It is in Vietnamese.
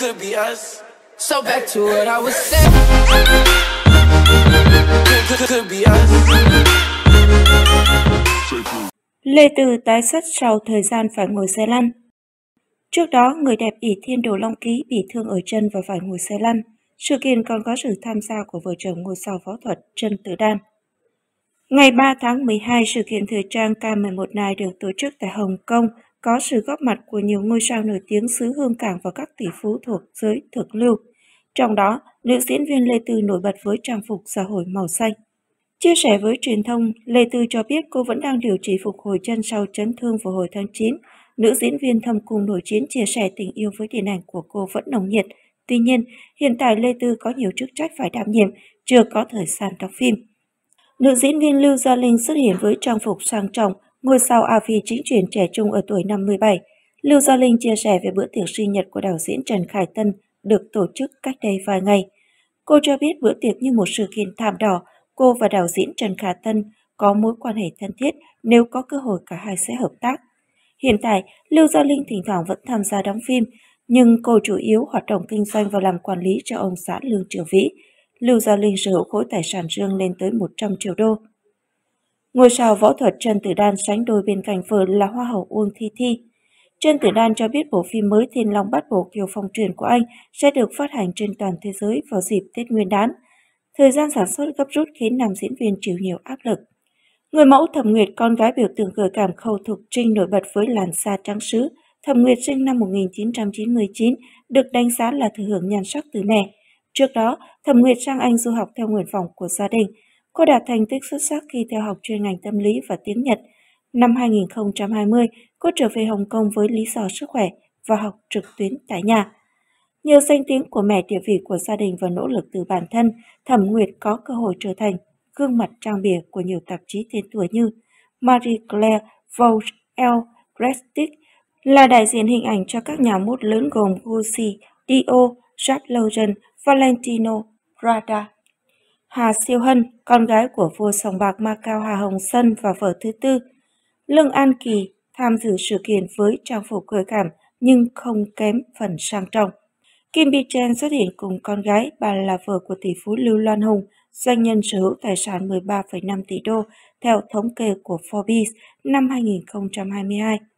could be us. So back to what I was saying. Could, could be us. Lê Từ tái xuất sau thời gian phải ngồi xe lăn. Trước đó, người đẹp ỷ Thiên Đồ Long Ký bị thương ở chân và phải ngồi xe lăn. Sự kiện còn có sự tham gia của vợ chồng ngôi sao võ thuật Trân Tử Đan. Ngày 3 tháng 12, sự kiện thời trang K11 này được tổ chức tại Hồng Kông – có sự góp mặt của nhiều ngôi sao nổi tiếng xứ Hương Cảng và các tỷ phú thuộc giới thượng lưu. Trong đó, nữ diễn viên Lê Tư nổi bật với trang phục xã hội màu xanh. Chia sẻ với truyền thông, Lê Tư cho biết cô vẫn đang điều trị phục hồi chân sau chấn thương vào hồi tháng 9. Nữ diễn viên thâm cùng nổi chiến chia sẻ tình yêu với điện ảnh của cô vẫn nồng nhiệt. Tuy nhiên, hiện tại Lê Tư có nhiều chức trách phải đảm nhiệm, chưa có thời gian đóng phim. Nữ diễn viên Lưu Gia Linh xuất hiện với trang phục sang trọng, ngôi sao A Phi chính truyền trẻ trung ở tuổi 57, Lưu Gia Linh chia sẻ về bữa tiệc sinh nhật của đạo diễn Trần Khải Tân được tổ chức cách đây vài ngày. Cô cho biết bữa tiệc như một sự kiện thảm đỏ, cô và đạo diễn Trần Khải Tân có mối quan hệ thân thiết nếu có cơ hội cả hai sẽ hợp tác. Hiện tại, Lưu Gia Linh thỉnh thoảng vẫn tham gia đóng phim, nhưng cô chủ yếu hoạt động kinh doanh và làm quản lý cho ông xã Lương Trường Vĩ. Lưu Gia Linh sở hữu khối tài sản riêng lên tới 100 triệu đô. Ngôi sao võ thuật Trần Tử Đan sánh đôi bên cạnh vợ là Hoa hậu Uông Thi Thi. Trần Tử Đan cho biết bộ phim mới Thiên Long Bát Bộ Kiều Phong Truyền của anh sẽ được phát hành trên toàn thế giới vào dịp Tết Nguyên đán. Thời gian sản xuất gấp rút khiến nam diễn viên chịu nhiều áp lực. Người mẫu Thẩm Nguyệt, con gái biểu tượng gợi cảm Khâu Thục Trinh nổi bật với làn da trắng sứ. Thẩm Nguyệt sinh năm 1999, được đánh giá là thừa hưởng nhan sắc từ mẹ. Trước đó, Thẩm Nguyệt sang Anh du học theo nguyện vọng của gia đình – Cô đạt thành tích xuất sắc khi theo học chuyên ngành tâm lý và tiếng Nhật. Năm 2020, cô trở về Hồng Kông với lý do sức khỏe và học trực tuyến tại nhà. Nhờ danh tiếng của mẹ địa vị của gia đình và nỗ lực từ bản thân, Thẩm Nguyệt có cơ hội trở thành gương mặt trang bìa của nhiều tạp chí tên tuổi như Marie Claire, Vogue, Elle, Prestige. là đại diện hình ảnh cho các nhà mốt lớn gồm Gucci, Dior, Ralph Lauren, Valentino, Prada. Hà Siêu Hân, con gái của vua sòng bạc Ma Cao Hà Hồng Sân và vợ thứ tư, Lương An Kỳ tham dự sự kiện với trang phục gợi cảm nhưng không kém phần sang trọng. Kim Bi Chen xuất hiện cùng con gái, bà là vợ của tỷ phú Lưu Loan Hùng, doanh nhân sở hữu tài sản 13,5 tỷ đô theo thống kê của Forbes năm 2022.